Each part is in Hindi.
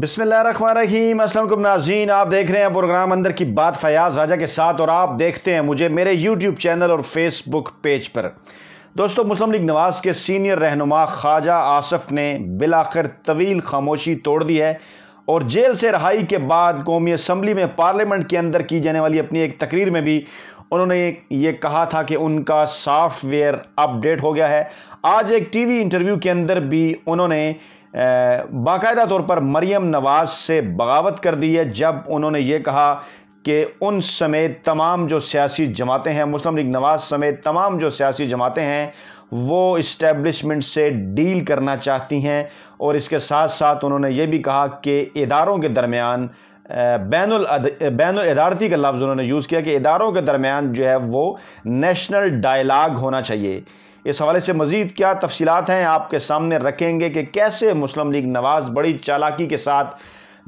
बिसमीम असलम नाजीन आप देख रहे हैं प्रोग्राम अंदर की बात फयाज राजा के साथ और आप देखते हैं मुझे मेरे यूट्यूब चैनल और फेसबुक पेज पर दोस्तों मुस्लिम लीग नवाज़ के सीनियर रहनुमा ख्वाजा आसफ ने बिलाखिर तवील खामोशी तोड़ दी है और जेल से रहाई के बाद कौमी असम्बली में पार्लियामेंट के अंदर की जाने वाली अपनी एक तकरीर में भी उन्होंने ये कहा था कि उनका सॉफ्टवेयर अपडेट हो गया है आज एक टीवी इंटरव्यू के अंदर भी उन्होंने बाकायदा तौर पर मरियम नवाज से बगावत कर दी है जब उन्होंने ये कहा कि उन समेत तमाम जो सियासी जमातें हैं मुस्लिम लीग नवाज समेत तमाम जो सियासी जमातें हैं वो इस्टेबलिशमेंट से डील करना चाहती हैं और इसके साथ साथ उन्होंने ये भी कहा कि इदारों के दरमियान बैन बैन अदारती का लफ्ज़ उन्होंने यूज़ किया कि इदारों के दरमियान जो है वो नेशनल डायलाग होना चाहिए इस हवाले से मज़ीद क्या तफसीत हैं आपके सामने रखेंगे कि कैसे मुस्लिम लीग नवाज़ बड़ी चालाकी के साथ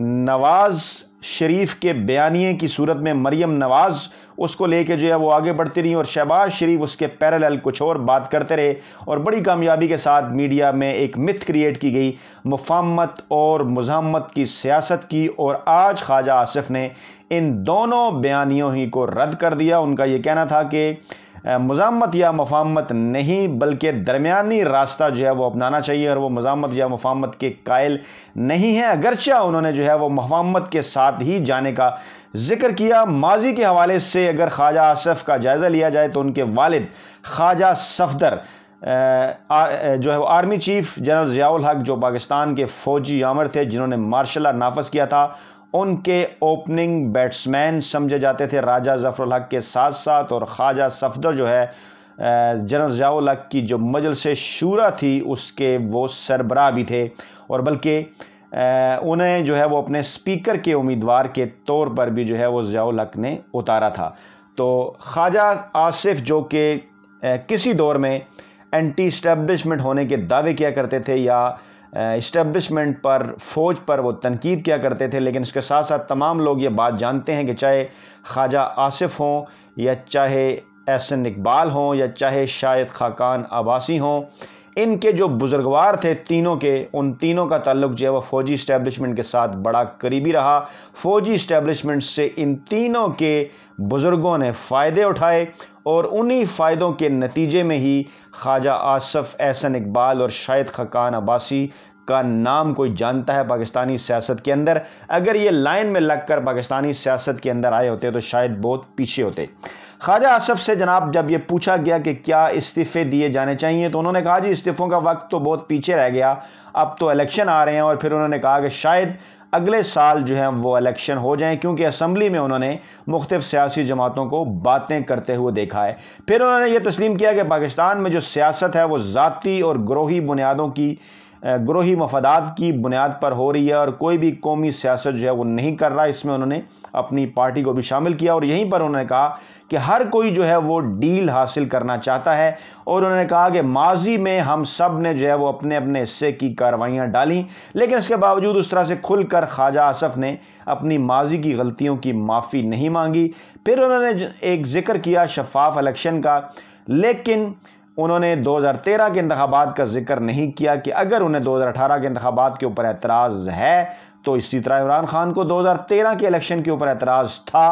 नवाज़ शरीफ के बयानी की सूरत में मरियम नवाज़ उसको लेके जो है वो आगे बढ़ती रही और शहबाज शरीफ उसके पैरल कुछ और बात करते रहे और बड़ी कामयाबी के साथ मीडिया में एक मिथ क्रिएट की गई मुफामत और मुजामत की सियासत की और आज ख्वाजा आसिफ ने इन दोनों बयानियों ही को रद्द कर दिया उनका ये कहना था कि मजामत या मफामत नहीं बल्कि दरमियानी रास्ता जो है वो अपनाना चाहिए और वो मजामत या मफामत के कायल नहीं है अगरचा उन्होंने जो है वो मफामत के साथ ही जाने का जिक्र किया माजी के हवाले से अगर ख्वाजा आसफ़ का जायज़ा लिया जाए तो उनके वालिद ख्वाजा सफदर जो है वो आर्मी चीफ जनरल ज़ियाउल हक जो पाकिस्तान के फ़ौजी आमर थे जिन्होंने मार्शल नाफज किया था उनके ओपनिंग बैट्समैन समझे जाते थे राजा ज़फ़र हक के साथ साथ और ख्वाजा सफदर जो है जनरल जयाल हक की जो मज़ल से शूरा थी उसके वो सरबराह भी थे और बल्कि उन्हें जो है वो अपने स्पीकर के उम्मीदवार के तौर पर भी जो है वो जयाल हक ने उतारा था तो ख्वाजा आसिफ जो कि किसी दौर में एंटी स्टैब्लिशमेंट होने के दावे किया करते थे या इस्टबलिशमेंट पर फ़ौज पर वो तनकीद किया करते थे लेकिन उसके साथ साथ तमाम लोग ये बात जानते हैं कि चाहे ख्वाजा आसिफ हों या चाहे एहसन इकबाल हों या चाहे शाहिद खाकान आबासी हों इनके जो बुज़ुर्गवार थे तीनों के उन तीनों का ताल्लुक जो है वह फ़ौजी इस्टेबलिशमेंट के साथ बड़ा करीबी रहा फ़ौजी इस्टेबलिशमेंट से इन तीनों के बुज़ुर्गों ने फ़ायदे उठाए और उन्हीं फ़ायदों के नतीजे में ही ख्वाजा आसफ़ एहसन इकबाल और शाहिद खकान अब्बासी का नाम कोई जानता है पाकिस्तानी सियासत के अंदर अगर ये लाइन में लगकर पाकिस्तानी सियासत के अंदर आए होते तो शायद बहुत पीछे होते ख्वाजा आसफ से जनाब जब ये पूछा गया कि क्या इस्तीफ़े दिए जाने चाहिए तो उन्होंने कहा जी इस्तीफ़ों का वक्त तो बहुत पीछे रह गया अब तो इलेक्शन आ रहे हैं और फिर उन्होंने कहा कि शायद अगले साल जो है वो इलेक्शन हो जाएं क्योंकि असम्बली में उन्होंने मुख्तफ सियासी जमातों को बातें करते हुए देखा है फिर उन्होंने ये तस्लीम किया कि पाकिस्तान में जो सियासत है वो ज़ाती और ग्रोही बुनियादों की ग्रोही मफादात की बुनियाद पर हो रही है और कोई भी कौमी सियासत जो है वो नहीं कर रहा इसमें उन्होंने अपनी पार्टी को भी शामिल किया और यहीं पर उन्होंने कहा कि हर कोई जो है वो डील हासिल करना चाहता है और उन्होंने कहा कि माजी में हम सब ने जो है वो अपने अपने हिस्से की कार्रवाइयाँ डाली लेकिन इसके बावजूद उस तरह से खुलकर ख्वाजा आसफ ने अपनी माजी की गलतियों की माफ़ी नहीं मांगी फिर उन्होंने एक जिक्र किया शफाफ इलेक्शन का लेकिन उन्होंने 2013 के इंतबात का जिक्र नहीं किया कि अगर उन्हें 2018 के इंतबात के ऊपर एतराज़ है तो इसी तरह इमरान खान को 2013 के इलेक्शन के ऊपर एतराज़ था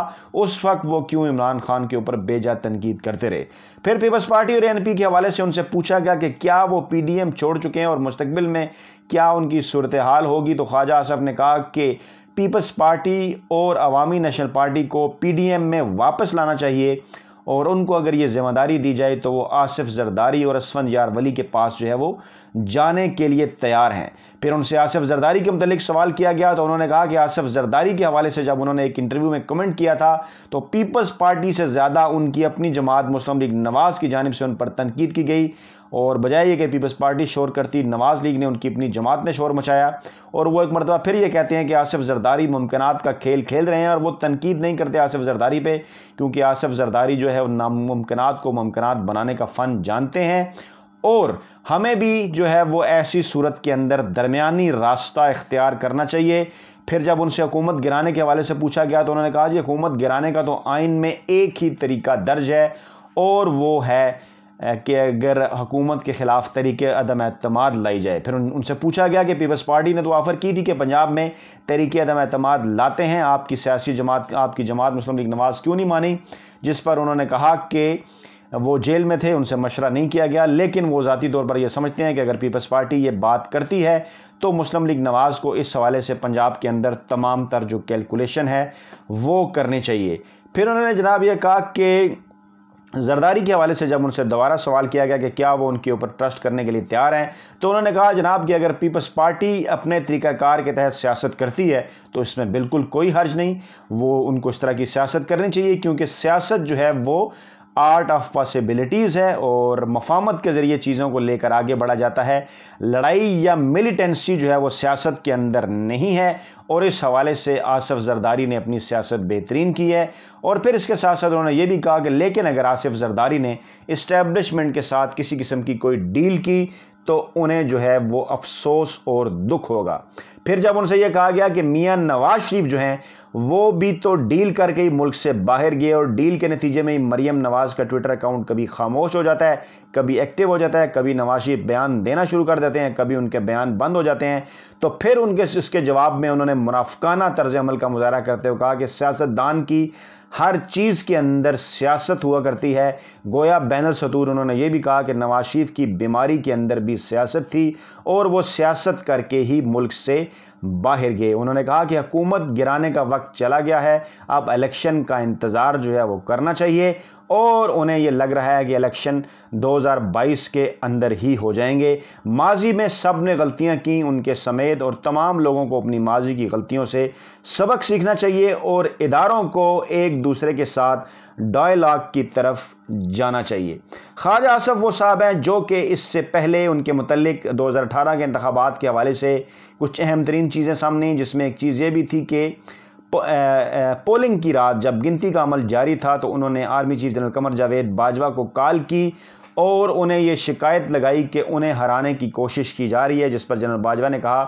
उस वक्त वो क्यों इमरान खान के ऊपर बेजा तनकीद करते रहे फिर पीपल्स पार्टी और एनपी के हवाले से उनसे पूछा गया कि क्या वो पीडीएम छोड़ चुके हैं और मुस्तबिल में क्या उनकी सूरत हाल होगी तो ख्वाजा असफ ने कहा कि पीपल्स पार्टी और अवामी नेशनल पार्टी को पी डी एम में वापस लाना चाहिए और उनको अगर ये ज़िम्मेदारी दी जाए तो वो आसिफ जरदारी और असफन यार वली के पास जो है वो जाने के लिए तैयार हैं फिर उनसे आसिफ जरदारी के मतलब सवाल किया गया तो उन्होंने कहा कि आसिफ जरदारी के हवाले से जब उन्होंने एक इंटरव्यू में कमेंट किया था तो पीपल्स पार्टी से ज़्यादा उनकी अपनी जमात मुस्लिम लीग नवाज़ की जानब से उन पर तनकीद की गई और बजाय ये कि पीपल्स पार्टी शोर करती नवाज़ लीग ने उनकी अपनी जमात ने शोर मचाया और वो एक मरतबा फिर ये कहते हैं कि आसिफ जरदारी मुमकिन का खेल खेल रहे हैं और वो तनकीद नहीं करते आसिफ जरदारी पे क्योंकि आसिफ जरदारी जो है नामुमकिन को मुमकिन बनाने का फ़न जानते हैं और हमें भी जो है वो ऐसी सूरत के अंदर दरमियानी रास्ता इख्तियार करना चाहिए फिर जब उनसे हुकूमत गिराने के हवाले से पूछा गया तो उन्होंने कहा जी हुकूमत गिराने का तो आइन में एक ही तरीका दर्ज है और वो है कि अगर हुकूमत के ख़िलाफ़ तरीके अदम अतमाद लाई जाए फिर उनसे पूछा गया कि पीपल्स पार्टी ने तो ऑफ़र की थी कि पंजाब में तरीके अदम अतमाद लाते हैं आपकी सियासी जमात आपकी जमात मुस्लिम लीग नवाज़ क्यों नहीं मानी जिस पर उन्होंने कहा कि वो जेल में थे उनसे मशरा नहीं किया गया लेकिन वो ज़ाती तौर पर यह समझते हैं कि अगर पीपल्स पार्टी ये बात करती है तो मुस्लिम लीग नवाज़ को इस हवाले से पंजाब के अंदर तमाम तर जो कैलकुलेशन है वो करनी चाहिए फिर उन्होंने जनाब ये कहा कि जरदारी के हवाले से जब उनसे दोबारा सवाल किया गया कि क्या वो उनके ऊपर ट्रस्ट करने के लिए तैयार हैं तो उन्होंने कहा जनाब कि अगर पीपल्स पार्टी अपने तरीक़ाकार के तहत सियासत करती है तो इसमें बिल्कुल कोई हर्ज नहीं वो उनको इस तरह की सियासत करनी चाहिए क्योंकि सियासत जो है वो आर्ट ऑफ पॉसिबिलिटीज़ है और मफामत के ज़रिए चीज़ों को लेकर आगे बढ़ा जाता है लड़ाई या मिलिटेंसी जो है वो सियासत के अंदर नहीं है और इस हवाले से आसफ जरदारी ने अपनी सियासत बेहतरीन की है और फिर इसके साथ साथ उन्होंने ये भी कहा कि लेकिन अगर आसफ़ जरदारी ने इस्टेबलिशमेंट के साथ किसी किस्म की कोई डील की तो उन्हें जो है वो अफसोस और दुख होगा फिर जब उनसे यह कहा गया कि मियाँ नवाज शरीफ जो हैं वो भी तो डील करके ही मुल्क से बाहर गए और डील के नतीजे में ही मरीम नवाज़ का ट्विटर अकाउंट कभी खामोश हो जाता है कभी एक्टिव हो जाता है कभी नवाज शरीफ बयान देना शुरू कर देते हैं कभी उनके बयान बंद हो जाते हैं तो फिर उनके इसके जवाब में उन्होंने मुनाफकाना तर्ज अमल का मुजाहरा करते हुए कहा कि सियासतदान की हर चीज़ के अंदर सियासत हुआ करती है गोया बैनल सतूर उन्होंने ये भी कहा कि नवाज शरीफ की बीमारी के अंदर भी सियासत थी और वो सियासत करके ही मुल्क से बाहर गए उन्होंने कहा कि हुकूमत गिराने का वक्त चला गया है अब इलेक्शन का इंतज़ार जो है वो करना चाहिए और उन्हें ये लग रहा है कि इलेक्शन 2022 के अंदर ही हो जाएंगे माजी में सब ने गलतियाँ की उनके समेत और तमाम लोगों को अपनी माजी की गलतियों से सबक सीखना चाहिए और इदारों को एक दूसरे के साथ डायलाग की तरफ जाना चाहिए ख्वाजा आसफ़ वो साहब हैं जो कि इससे पहले उनके मतलब दो हज़ार अठारह के इंतबात के हवाले से कुछ अहम तरीन चीज़ें सामने जिसमें एक चीज़ ये भी थी कि पोलिंग की रात जब गिनती का अमल जारी था तो उन्होंने army chief general Qamar Javed Bajwa को कॉल की और उन्हें ये शिकायत लगाई कि उन्हें हराने की कोशिश की जा रही है जिस पर जनरल बाजवा ने कहा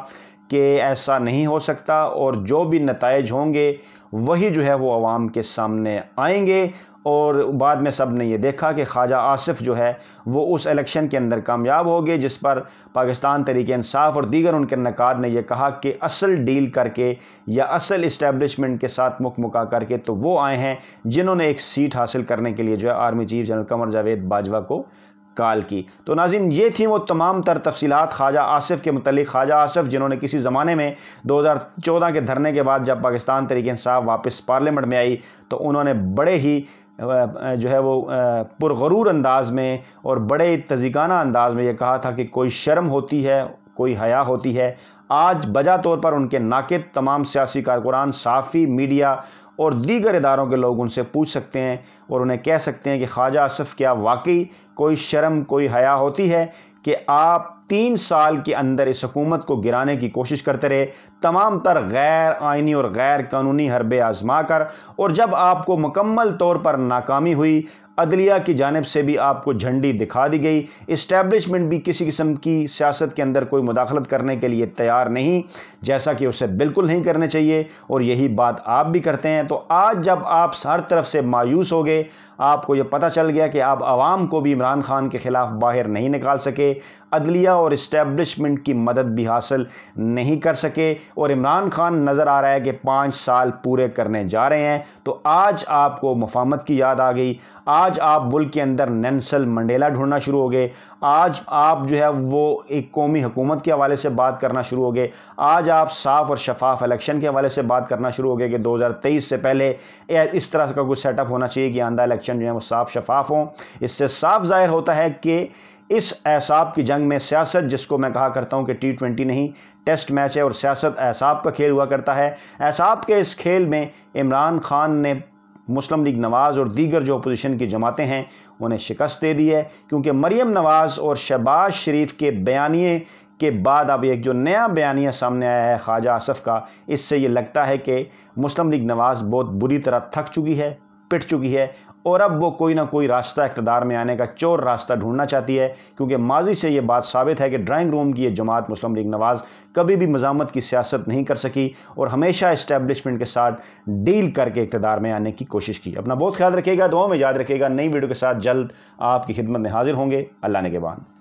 कि ऐसा नहीं हो सकता और जो भी नतज होंगे वही जो है वो आवाम के सामने आएंगे और बाद में सब ने ये देखा कि ख्वाजा आसिफ जो है वो उस इलेक्शन के अंदर कामयाब हो गए जिस पर पाकिस्तान तरीके इंसाफ और दीगर उनके नकाद ने यह कहा कि असल डील करके या असल इस्टेबलिशमेंट के साथ मुख मुका करके तो वो आए हैं जिन्होंने एक सीट हासिल करने के लिए जो है army chief general Qamar Javed Bajwa को काल की तो नाजिन ये थी वो तमाम तर तफसीत ख्वाजा आसफ़ के मतलब ख्वाजा आसफ़ जिन्होंने किसी ज़माने में 2014 के धरने के बाद जब पाकिस्तान तरीके इंसाफ वापस पार्लियामेंट में आई तो उन्होंने बड़े ही जो है वो पुरूर अंदाज में और बड़े तजिकाना अंदाज में ये कहा था कि कोई शर्म होती है कोई हया होती है आज बजा तौर पर उनके नाकद तमाम सियासी कारकुनान साफ़ी मीडिया और दीगर इदारों के लोग उनसे पूछ सकते हैं और उन्हें कह सकते हैं कि ख्वाजा आसफ़ क्या वाकई कोई शर्म कोई हया होती है कि आप तीन साल के अंदर इस हकूमत को गिराने की कोशिश करते रहे तमाम तर गैर आइनी और गैर कानूनी हरबे आजमा कर और जब आपको मुकम्मल तौर पर नाकामी हुई अदलिया की जानब से भी आपको झंडी दिखा दी गई इस्टेब्लिशमेंट भी किसी किस्म की सियासत के अंदर कोई मुदाखलत करने के लिए तैयार नहीं जैसा कि उसे बिल्कुल नहीं करना चाहिए और यही बात आप भी करते हैं तो आज जब आप हर तरफ से मायूस हो गए आपको ये पता चल गया कि आप आवाम को भी इमरान खान के ख़िलाफ़ बाहर नहीं निकाल सके अदलिया और इस्टेबलिशमेंट की मदद भी हासिल नहीं कर सके और इमरान खान नज़र आ रहा है कि पाँच साल पूरे करने जा रहे हैं तो आज आपको मफामत की याद आ गई आज आप मुल्क के अंदर नैनसल मंडेला ढूंढना शुरू हो गए आज आप जो है वो एक कौमी हुकूमत के हवाले से बात करना शुरू हो गए आज आप साफ और शफाफ इलेक्शन के हवाले से बात करना शुरू हो गए कि 2023 से पहले इस तरह का कुछ सेटअप होना चाहिए कि आंदा इलेक्शन कनेक्शन जो है वो साफ शफाफ हों इससे साफ जाहिर होता है कि इस एसाब की जंग में सियासत जिसको मैं कहा करता हूँ कि टी ट्वेंटी नहीं टेस्ट मैच है और सियासत एसाब का खेल हुआ करता है एसाब के इस खेल में इमरान खान ने मुस्लिम लीग नवाज़ और दीगर जो अपोजिशन की जमातें हैं उन्हें शिकस्त दे दी है क्योंकि मरियम नवाज़ और शहबाज शरीफ के बयानिए के बाद अब एक जो नया बयानिया सामने आया है ख्वाजा आसफ़ का इससे ये लगता है कि मुस्लिम लीग नवाज़ बहुत बुरी तरह थक चुकी है पिट चुकी है और अब वो कोई ना कोई रास्ता इकतदार में आने का चोर रास्ता ढूंढना चाहती है क्योंकि माजी से ये बात साबित है कि ड्राइंग रूम की ये जमात मुस्लिम लीग नवाज़ कभी भी मजामत की सियासत नहीं कर सकी और हमेशा इस्टेब्लिशमेंट के साथ डील करके इकतदार में आने की कोशिश की अपना बहुत ख्याल रखेगा दुआ में याद रखेगा नई वीडियो के साथ जल्द आपकी खिदमत में हाजिर होंगे अल्लाह ने के बाद